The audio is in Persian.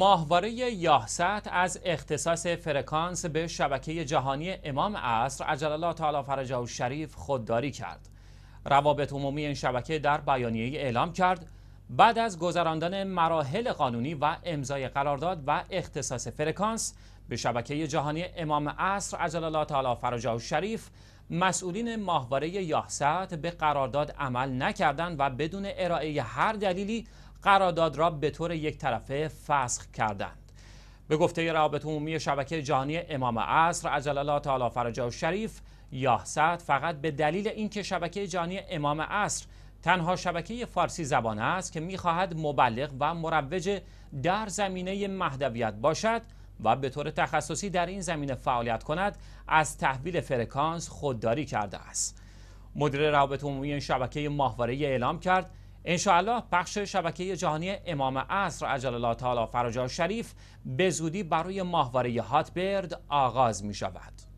ماهواره یاهست از اختصاص فرکانس به شبکه جهانی امام عصر عجل الله تعالی فرجه و شریف خودداری کرد. روابط عمومی این شبکه در بیانیه اعلام کرد بعد از گذراندن مراحل قانونی و امضای قرارداد و اختصاص فرکانس به شبکه جهانی امام عصر عجل الله تعالی فرجه و شریف مسئولین ماهواره یاهسد به قرارداد عمل نکردند و بدون ارائه هر دلیلی قرارداد را به طور یک طرفه فسخ کردند به گفته روابط عمومی شبکه جهانی امام عصر عجل الله تعالی فرجا و شریف یاهصد فقط به دلیل اینکه شبکه جهانی امام عصر تنها شبکه فارسی زبان است که میخواهد مبلغ و مروج در زمینه مهدویت باشد و به طور تخصصی در این زمینه فعالیت کند از تحویل فرکانس خودداری کرده است مدیر روابط عمومی این شبکه ماهواره اعلام کرد انشاءالله پخش شبکه جهانی امام عصر عجل الله تعالی فرجا شریف به زودی برای ماهواره هاتبرد آغاز می شود.